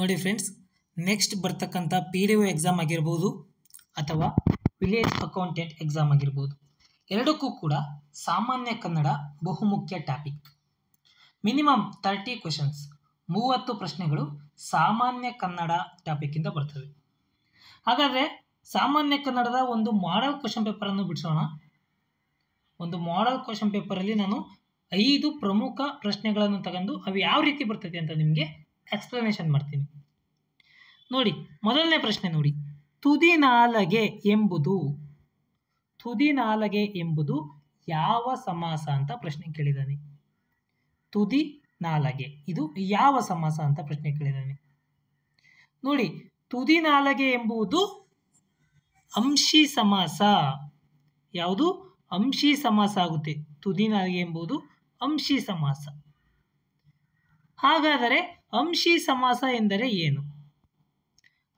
ನೋಡಿ friends next ಬರ್ತಕ್ಕಂಥ P D O exam ಆಗಿರ್ಬೋದು ಅಥವಾ ವಿಲೇಜ್ ಅಕೌಂಟೆಂಟ್ ಎಕ್ಸಾಮ್ ಆಗಿರ್ಬೋದು ಎರಡಕ್ಕೂ ಕೂಡ ಸಾಮಾನ್ಯ ಕನ್ನಡ ಬಹುಮುಖ್ಯ ಟಾಪಿಕ್ ಮಿನಿಮಮ್ ತರ್ಟಿ ಕ್ವೆಶನ್ಸ್ ಮೂವತ್ತು ಪ್ರಶ್ನೆಗಳು ಸಾಮಾನ್ಯ ಕನ್ನಡ ಇಂದ ಬರ್ತವೆ ಹಾಗಾದರೆ ಸಾಮಾನ್ಯ ಕನ್ನಡದ ಒಂದು ಮಾಡಲ್ ಕ್ವಶನ್ ಪೇಪರನ್ನು ಬಿಡಿಸೋಣ ಒಂದು ಮಾಡಲ್ ಕ್ವಶನ್ ಪೇಪರಲ್ಲಿ ನಾನು ಐದು ಪ್ರಮುಖ ಪ್ರಶ್ನೆಗಳನ್ನು ತಗೊಂಡು ಅವು ಯಾವ ರೀತಿ ಬರ್ತದೆ ಅಂತ ನಿಮಗೆ ಎಕ್ಸ್ಪ್ಲನೇಷನ್ ಮಾಡ್ತೀನಿ ನೋಡಿ ಮೊದಲನೇ ಪ್ರಶ್ನೆ ನೋಡಿ ತುದಿ ನಾಲಗೆ ಎಂಬುದು ತುದಿ ನಾಲಗೆ ಎಂಬುದು ಯಾವ ಸಮಾಸ ಅಂತ ಪ್ರಶ್ನೆ ಕೇಳಿದ್ದಾನೆ ತುದಿ ನಾಲಗೆ ಇದು ಯಾವ ಸಮಾಸ ಅಂತ ಪ್ರಶ್ನೆ ಕೇಳಿದ್ದಾನೆ ನೋಡಿ ತುದಿ ನಾಲಗೆ ಎಂಬುದು ಅಂಶಿ ಸಮಾಸ ಯಾವುದು ಅಂಶಿ ಸಮಾಸ ಆಗುತ್ತೆ ತುದಿ ಎಂಬುದು ಅಂಶಿ ಸಮಾಸ ಹಾಗಾದರೆ ಅಂಶಿ ಸಮಾಸ ಎಂದರೆ ಏನು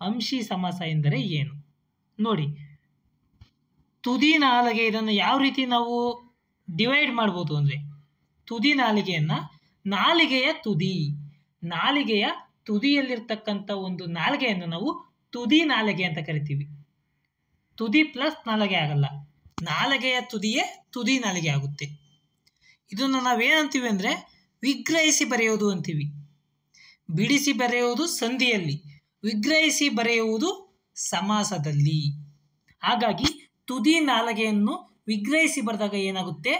ಅಂಶಿ ಸಮಾಸ ಎಂದರೆ ಏನು ನೋಡಿ ತುದಿ ನಾಲಿಗೆ ಇದನ್ನು ಯಾವ ರೀತಿ ನಾವು ಡಿವೈಡ್ ಮಾಡ್ಬೋದು ಅಂದರೆ ತುದಿ ನಾಲಿಗೆಯನ್ನು ನಾಲಿಗೆಯ ತುದಿ ನಾಲಿಗೆಯ ತುದಿಯಲ್ಲಿರ್ತಕ್ಕಂಥ ಒಂದು ನಾಲಿಗೆಯನ್ನು ನಾವು ತುದಿ ನಾಲಿಗೆ ಅಂತ ಕರಿತೀವಿ ತುದಿ ಪ್ಲಸ್ ನಾಲಿಗೆ ಆಗಲ್ಲ ನಾಲಿಗೆಯ ತುದಿಯೇ ತುದಿ ನಾಲಿಗೆ ಆಗುತ್ತೆ ಇದನ್ನು ನಾವೇನಂತೀವಿ ಅಂದರೆ ವಿಗ್ರಹಿಸಿ ಬರೆಯುವುದು ಅಂತೀವಿ ಬಿಡಿಸಿ ಬರೆಯುವುದು ಸಂಧಿಯಲ್ಲಿ ವಿಗ್ರಹಿಸಿ ಬರೆಯುವುದು ಸಮಾಸದಲ್ಲಿ ಹಾಗಾಗಿ ತುದಿ ನಾಲಗೆಯನ್ನು ವಿಗ್ರಹಿಸಿ ಬರೆದಾಗ ಏನಾಗುತ್ತೆ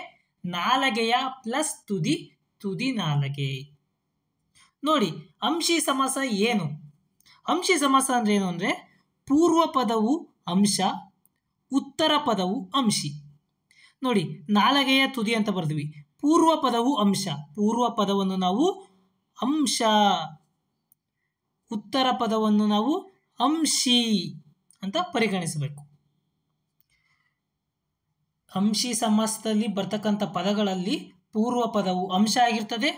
ನಾಲಗೆಯ ಪ್ಲಸ್ ತುದಿ ತುದಿ ನಾಲಗೆ ನೋಡಿ ಅಂಶಿ ಸಮಾಸ ಏನು ಅಂಶಿ ಸಮಾಸ ಅಂದ್ರೆ ಏನು ಅಂದರೆ ಪೂರ್ವ ಪದವು ಅಂಶ ಉತ್ತರ ಪದವು ಅಂಶಿ ನೋಡಿ ನಾಲಗೆಯ ತುದಿ ಅಂತ ಬರೆದ್ವಿ ಪೂರ್ವ ಪದವು ಅಂಶ ಪೂರ್ವ ಪದವನ್ನು ನಾವು ಅಂಶ ಉತ್ತರ ಪದವನ್ನು ನಾವು ಅಂಶಿ ಅಂತ ಪರಿಗಣಿಸಬೇಕು ಅಂಶಿ ಸಮಾಸದಲ್ಲಿ ಬರ್ತಕ್ಕಂಥ ಪದಗಳಲ್ಲಿ ಪೂರ್ವ ಪದವು ಅಂಶ ಆಗಿರ್ತದೆ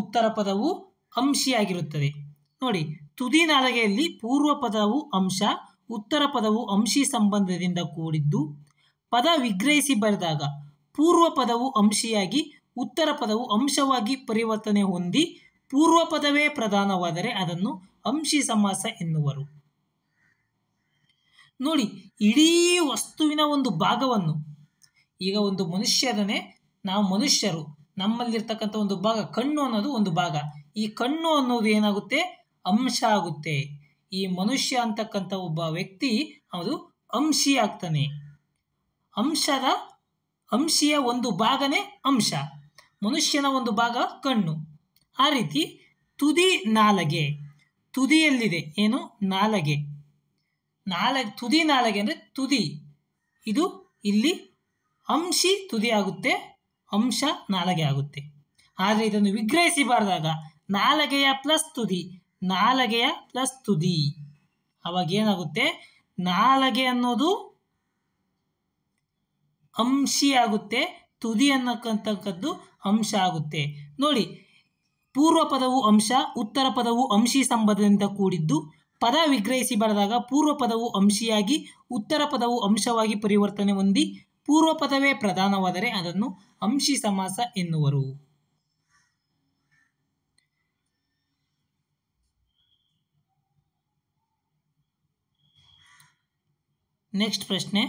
ಉತ್ತರ ಪದವು ಅಂಶಿಯಾಗಿರುತ್ತದೆ ನೋಡಿ ತುದಿ ನಾಲಗೆಯಲ್ಲಿ ಪೂರ್ವ ಪದವು ಅಂಶ ಉತ್ತರ ಪದವು ಅಂಶಿ ಸಂಬಂಧದಿಂದ ಕೂಡಿದ್ದು ಪದ ವಿಗ್ರಹಿಸಿ ಬರೆದಾಗ ಪೂರ್ವ ಪದವು ಅಂಶಿಯಾಗಿ ಉತ್ತರ ಪದವು ಅಂಶವಾಗಿ ಪರಿವರ್ತನೆ ಹೊಂದಿ ಪೂರ್ವ ಪದವೇ ಪ್ರಧಾನವಾದರೆ ಅದನ್ನು ಅಂಶಿ ಸಮಾಸ ಎನ್ನುವರು ನೋಡಿ ಇಡೀ ವಸ್ತುವಿನ ಒಂದು ಭಾಗವನ್ನು ಈಗ ಒಂದು ಮನುಷ್ಯರನೆ ನಾವು ಮನುಷ್ಯರು ನಮ್ಮಲ್ಲಿರ್ತಕ್ಕಂಥ ಒಂದು ಭಾಗ ಕಣ್ಣು ಅನ್ನೋದು ಒಂದು ಭಾಗ ಈ ಕಣ್ಣು ಅನ್ನೋದು ಏನಾಗುತ್ತೆ ಅಂಶ ಆಗುತ್ತೆ ಈ ಮನುಷ್ಯ ಅಂತಕ್ಕಂಥ ಒಬ್ಬ ವ್ಯಕ್ತಿ ಅದು ಅಂಶಿ ಆಗ್ತಾನೆ ಅಂಶದ ಅಂಶಿಯ ಒಂದು ಭಾಗನೇ ಅಂಶ ಮನುಷ್ಯನ ಒಂದು ಭಾಗ ಕಣ್ಣು ಆ ರೀತಿ ತುದಿ ನಾಲಗೆ ತುದಿಯಲ್ಲಿದೆ ಏನು ನಾಲಗೆ ನಾಲ ತುದಿ ನಾಲಗೆ ಅಂದರೆ ತುದಿ ಇದು ಇಲ್ಲಿ ಅಂಶಿ ತುದಿ ಆಗುತ್ತೆ ಅಂಶ ನಾಲಗೆ ಆಗುತ್ತೆ ಆದರೆ ಇದನ್ನು ವಿಗ್ರಹಿಸಿ ಬಾರದಾಗ ನಾಲಗೆಯ ಪ್ಲಸ್ ತುದಿ ನಾಲಗೆಯ ಪ್ಲಸ್ ತುದಿ ಅವಾಗ ಏನಾಗುತ್ತೆ ನಾಲಗೆ ಅನ್ನೋದು ಅಂಶಿ ಆಗುತ್ತೆ ತುದಿ ಅನ್ನಕ್ಕಂತಕ್ಕದ್ದು ಅಂಶ ಆಗುತ್ತೆ ನೋಡಿ ಪೂರ್ವ ಪದವು ಅಂಶ ಉತ್ತರ ಪದವು ಅಂಶಿ ಸಂಬಂಧದಿಂದ ಕೂಡಿದ್ದು ಪದ ವಿಗ್ರಹಿಸಿ ಬರೆದಾಗ ಪೂರ್ವ ಪದವು ಅಂಶಿಯಾಗಿ ಉತ್ತರ ಪದವು ಅಂಶವಾಗಿ ಪರಿವರ್ತನೆ ಹೊಂದಿ ಪೂರ್ವ ಪದವೇ ಪ್ರಧಾನವಾದರೆ ಅದನ್ನು ಅಂಶಿ ಸಮಾಸ ಎನ್ನುವರು ನೆಕ್ಸ್ಟ್ ಪ್ರಶ್ನೆ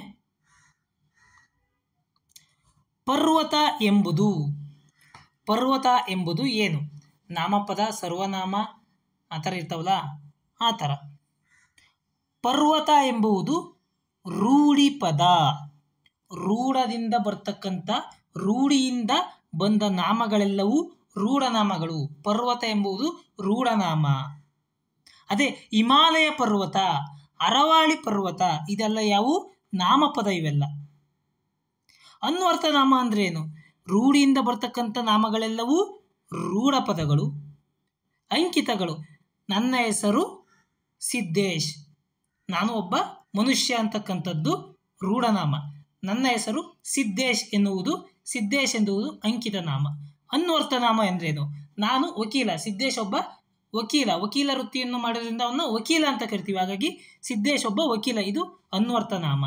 ಪರ್ವತ ಎಂಬುದು ಪರ್ವತ ಎಂಬುದು ಏನು ನಾಮಪದ ಸರ್ವನಾಮ ಆ ಥರ ಇರ್ತಾವಲ್ಲ ಆ ಥರ ಪರ್ವತ ಎಂಬುವುದು ರೂಢಿ ಪದ ರೂಢದಿಂದ ಬರ್ತಕ್ಕಂಥ ರೂಢಿಯಿಂದ ಬಂದ ನಾಮಗಳೆಲ್ಲವೂ ರೂಢನಾಮಗಳು ಪರ್ವತ ಎಂಬುದು ರೂಢನಾಮ ಅದೇ ಹಿಮಾಲಯ ಪರ್ವತ ಅರವಾಳಿ ಪರ್ವತ ಇದೆಲ್ಲ ಯಾವುವು ನಾಮಪದ ಇವೆಲ್ಲ ಅನ್ವರ್ಥನಾಮ ಅಂದ್ರೆ ಏನು ರೂಢಿಯಿಂದ ಬರ್ತಕ್ಕಂಥ ನಾಮಗಳೆಲ್ಲವೂ ರೂಢ ಪದಗಳು ಅಂಕಿತಗಳು ನನ್ನ ಹೆಸರು ಸಿದ್ದೇಶ್ ನಾನು ಒಬ್ಬ ಮನುಷ್ಯ ಅಂತಕ್ಕಂಥದ್ದು ರೂಢನಾಮ ನನ್ನ ಹೆಸರು ಸಿದ್ದೇಶ್ ಎನ್ನುವುದು ಸಿದ್ದೇಶ್ ಎನ್ನುವುದು ಅಂಕಿತ ನಾಮ ಅನ್ವರ್ಥ ನಾಮ ಎಂದ್ರೇನು ನಾನು ವಕೀಲ ಸಿದ್ದೇಶ್ ಒಬ್ಬ ವಕೀಲ ವಕೀಲ ವೃತ್ತಿಯನ್ನು ಮಾಡೋದ್ರಿಂದ ಅವನ್ನ ವಕೀಲ ಅಂತ ಕರಿತೀವಿ ಹಾಗಾಗಿ ಸಿದ್ದೇಶ್ ಒಬ್ಬ ವಕೀಲ ಇದು ಅನ್ವರ್ಥ ನಾಮ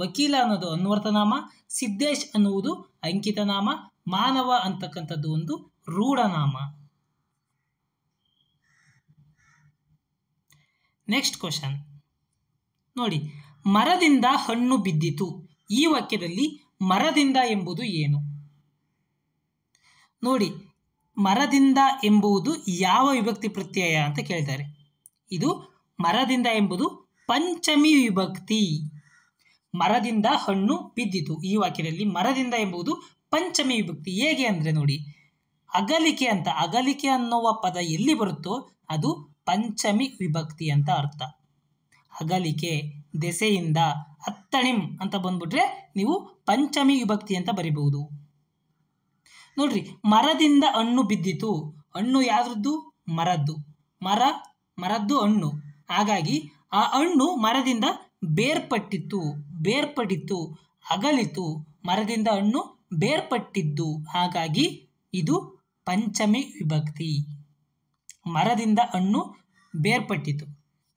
ವಕೀಲ ಅನ್ನೋದು ಅನ್ವರ್ತನಾಮ ಸಿದ್ದೇಶ್ ಅನ್ನುವುದು ಅಂಕಿತನಾಮ ಮಾನವ ಅಂತಕ್ಕಂಥದ್ದು ಒಂದು ರೂಢನಾಮ ನೆಕ್ಸ್ಟ್ ಕ್ವಶನ್ ನೋಡಿ ಮರದಿಂದ ಹಣ್ಣು ಬಿದ್ದಿತು ಈ ವಾಕ್ಯದಲ್ಲಿ ಮರದಿಂದ ಎಂಬುದು ಏನು ನೋಡಿ ಮರದಿಂದ ಎಂಬುವುದು ಯಾವ ವಿಭಕ್ತಿ ಪ್ರತ್ಯಯ ಅಂತ ಕೇಳ್ತಾರೆ ಇದು ಮರದಿಂದ ಎಂಬುದು ಪಂಚಮಿ ವಿಭಕ್ತಿ ಮರದಿಂದ ಹಣ್ಣು ಬಿದ್ದಿತು ಈ ವಾಕ್ಯದಲ್ಲಿ ಮರದಿಂದ ಎಂಬುದು ಪಂಚಮಿ ವಿಭಕ್ತಿ ಹೇಗೆ ಅಂದರೆ ನೋಡಿ ಅಗಲಿಕೆ ಅಂತ ಅಗಲಿಕೆ ಅನ್ನುವ ಪದ ಎಲ್ಲಿ ಬರುತ್ತೋ ಅದು ಪಂಚಮಿ ವಿಭಕ್ತಿ ಅಂತ ಅರ್ಥ ಅಗಲಿಕೆ ದೆಸೆಯಿಂದ ಅತ್ತಣಿಂ ಅಂತ ಬಂದ್ಬಿಟ್ರೆ ನೀವು ಪಂಚಮಿ ವಿಭಕ್ತಿ ಅಂತ ಬರಿಬಹುದು ನೋಡ್ರಿ ಮರದಿಂದ ಹಣ್ಣು ಬಿದ್ದಿತು ಹಣ್ಣು ಯಾವ್ದು ಮರದ್ದು ಮರ ಮರದ್ದು ಹಣ್ಣು ಹಾಗಾಗಿ ಆ ಹಣ್ಣು ಮರದಿಂದ ಬೇರ್ಪಟ್ಟಿತ್ತು ಬೇರ್ಪಡಿತು ಅಗಲಿತು ಮರದಿಂದ ಹಣ್ಣು ಬೇರ್ಪಟ್ಟಿದ್ದು ಹಾಗಾಗಿ ಇದು ಪಂಚಮಿ ವಿಭಕ್ತಿ ಮರದಿಂದ ಹಣ್ಣು ಬೇರ್ಪಟ್ಟಿತು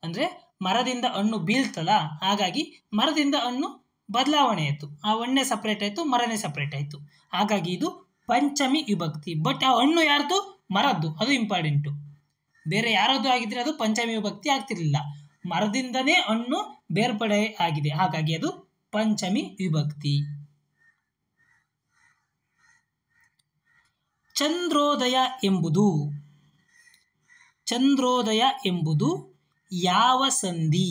ಅಂದರೆ ಮರದಿಂದ ಹಣ್ಣು ಬೀಳ್ತಲ್ಲ ಹಾಗಾಗಿ ಮರದಿಂದ ಹಣ್ಣು ಬದಲಾವಣೆ ಆಯಿತು ಆ ಹಣ್ಣೆ ಸಪ್ರೇಟ್ ಆಯಿತು ಮರನೇ ಸಪ್ರೇಟ್ ಆಯಿತು ಹಾಗಾಗಿ ಇದು ಪಂಚಮಿ ವಿಭಕ್ತಿ ಬಟ್ ಆ ಹಣ್ಣು ಯಾರ್ದು ಮರದ್ದು ಅದು ಇಂಪಾರ್ಟೆಂಟು ಬೇರೆ ಯಾರದ್ದು ಆಗಿದ್ರೆ ಅದು ಪಂಚಮಿ ವಿಭಕ್ತಿ ಆಗ್ತಿರ್ಲಿಲ್ಲ ಮರದಿಂದನೇ ಹಣ್ಣು ಬೇರ್ಪಡೆ ಆಗಿದೆ ಹಾಗಾಗಿ ಅದು ಪಂಚಮಿ ವಿಭಕ್ತಿ ಚಂದ್ರೋದಯ ಎಂಬುದು ಚಂದ್ರೋದಯ ಎಂಬುದು ಯಾವ ಸಂಧಿ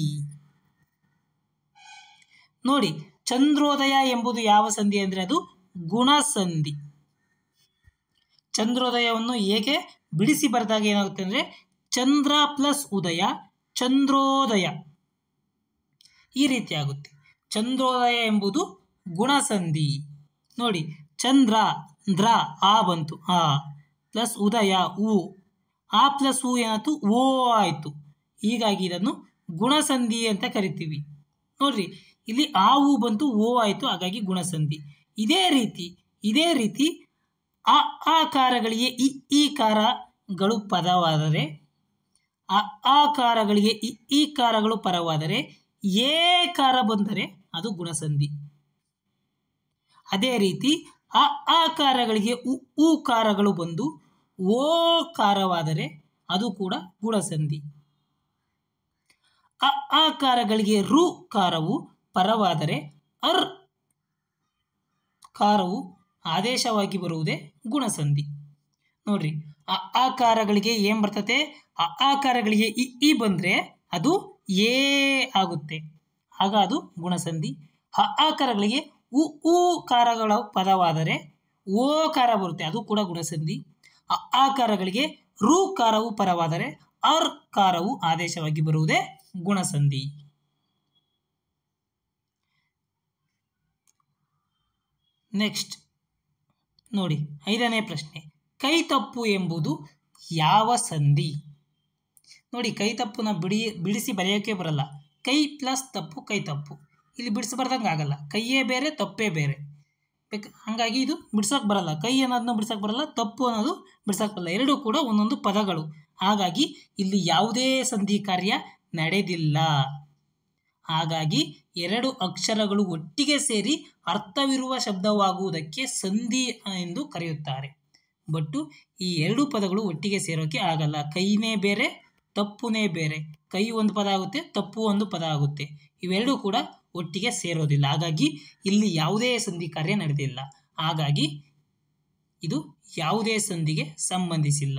ನೋಡಿ ಚಂದ್ರೋದಯ ಎಂಬುದು ಯಾವ ಸಂಧಿ ಅಂದ್ರೆ ಅದು ಗುಣಸಂಧಿ ಚಂದ್ರೋದಯವನ್ನು ಹೇಗೆ ಬಿಡಿಸಿ ಬರೆದಾಗ ಏನಾಗುತ್ತೆ ಅಂದ್ರೆ ಚಂದ್ರ ಪ್ಲಸ್ ಉದಯ ಚಂದ್ರೋದಯ ಈ ರೀತಿ ಆಗುತ್ತೆ ಚಂದ್ರೋದಯ ಎಂಬುದು ಗುಣಸಂಧಿ ನೋಡಿ ಚಂದ್ರ ದ್ರ ಆ ಬಂತು ಆ ಪ್ಲಸ್ ಉದಯ ಉ ಆ ಪ್ಲಸ್ ಉ ಏನಾಯ್ತು ಓ ಆಯಿತು ಹೀಗಾಗಿ ಇದನ್ನು ಗುಣಸಂಧಿ ಅಂತ ಕರಿತೀವಿ ನೋಡ್ರಿ ಇಲ್ಲಿ ಆ ಉ ಬಂತು ಓ ಆಯಿತು ಹಾಗಾಗಿ ಗುಣಸಂಧಿ ಇದೇ ರೀತಿ ಇದೇ ರೀತಿ ಆ ಆಕಾರಗಳಿಗೆ ಇ ಈ ಕಾರಗಳು ಪದವಾದರೆ ಆ ಆಕಾರಗಳಿಗೆ ಇ ಈ ಕಾರಗಳು ಪರವಾದರೆ ಏಕಾರ ಬಂದರೆ ಅದು ಗುಣಸಂಧಿ ಅದೇ ರೀತಿ ಅ ಆಕಾರಗಳಿಗೆ ಉ ಕಾರಗಳು ಬಂದು ಓಕಾರವಾದರೆ ಅದು ಕೂಡ ಗುಣಸಂಧಿ ಅ ಆಕಾರಗಳಿಗೆ ರು ಕಾರವು ಪರವಾದರೆ ಅರ್ ಕಾರವು ಆದೇಶವಾಗಿ ಬರುವುದೇ ಗುಣಸಂಧಿ ನೋಡ್ರಿ ಅ ಆಕಾರಗಳಿಗೆ ಏನ್ ಬರ್ತತೆ ಅ ಆಕಾರಗಳಿಗೆ ಇ ಇ ಬಂದರೆ ಅದು ಏ ಆಗುತ್ತೆ ಆಗ ಅದು ಗುಣಸಂಧಿ ಹ ಆಕಾರಗಳಿಗೆ ಉ ಉ ಕಾರಗಳ ಪದವಾದರೆ ಓ ಕಾರ ಬರುತ್ತೆ ಅದು ಕೂಡ ಗುಣಸಂಧಿ ಅ ಆಕಾರಗಳಿಗೆ ರು ಕಾರವು ಪರವಾದರೆ ಅರ್ ಕಾರವು ಆದೇಶವಾಗಿ ಬರುವುದೇ ಗುಣಸಂಧಿ ನೆಕ್ಸ್ಟ್ ನೋಡಿ ಐದನೇ ಪ್ರಶ್ನೆ ಕೈ ತಪ್ಪು ಎಂಬುದು ಯಾವ ಸಂಧಿ ನೋಡಿ ಕೈ ತಪ್ಪುನ ಬಿಡಿ ಬಿಡಿಸಿ ಬರೆಯೋಕ್ಕೆ ಬರಲ್ಲ ಕೈ ಪ್ಲಸ್ ತಪ್ಪು ಕೈ ತಪ್ಪು ಇಲ್ಲಿ ಬಿಡಿಸ್ಬಾರ್ದಂಗೆ ಆಗಲ್ಲ ಕೈಯೇ ಬೇರೆ ತಪ್ಪೇ ಬೇರೆ ಬೇಕು ಹಾಗಾಗಿ ಇದು ಬಿಡ್ಸೋಕೆ ಬರಲ್ಲ ಕೈ ಅನ್ನೋದನ್ನ ಬಿಡ್ಸೋಕೆ ಬರಲ್ಲ ತಪ್ಪು ಅನ್ನೋದು ಬಿಡ್ಸೋಕೆ ಬರಲ್ಲ ಎರಡೂ ಕೂಡ ಒಂದೊಂದು ಪದಗಳು ಹಾಗಾಗಿ ಇಲ್ಲಿ ಯಾವುದೇ ಸಂಧಿ ಕಾರ್ಯ ನಡೆದಿಲ್ಲ ಹಾಗಾಗಿ ಎರಡು ಅಕ್ಷರಗಳು ಒಟ್ಟಿಗೆ ಸೇರಿ ಅರ್ಥವಿರುವ ಶಬ್ದವಾಗುವುದಕ್ಕೆ ಸಂಧಿ ಎಂದು ಕರೆಯುತ್ತಾರೆ ಬಟ್ಟು ಈ ಎರಡು ಪದಗಳು ಒಟ್ಟಿಗೆ ಸೇರೋಕೆ ಆಗಲ್ಲ ಕೈನೇ ಬೇರೆ ತಪ್ಪುನೇ ಬೇರೆ ಕೈ ಒಂದು ಪದ ಆಗುತ್ತೆ ತಪ್ಪು ಒಂದು ಪದ ಆಗುತ್ತೆ ಇವೆರಡೂ ಕೂಡ ಒಟ್ಟಿಗೆ ಸೇರೋದಿಲ್ಲ ಹಾಗಾಗಿ ಇಲ್ಲಿ ಯಾವುದೇ ಸಂಧಿ ಕಾರ್ಯ ನಡೆದಿಲ್ಲ ಹಾಗಾಗಿ ಇದು ಯಾವುದೇ ಸಂಧಿಗೆ ಸಂಬಂಧಿಸಿಲ್ಲ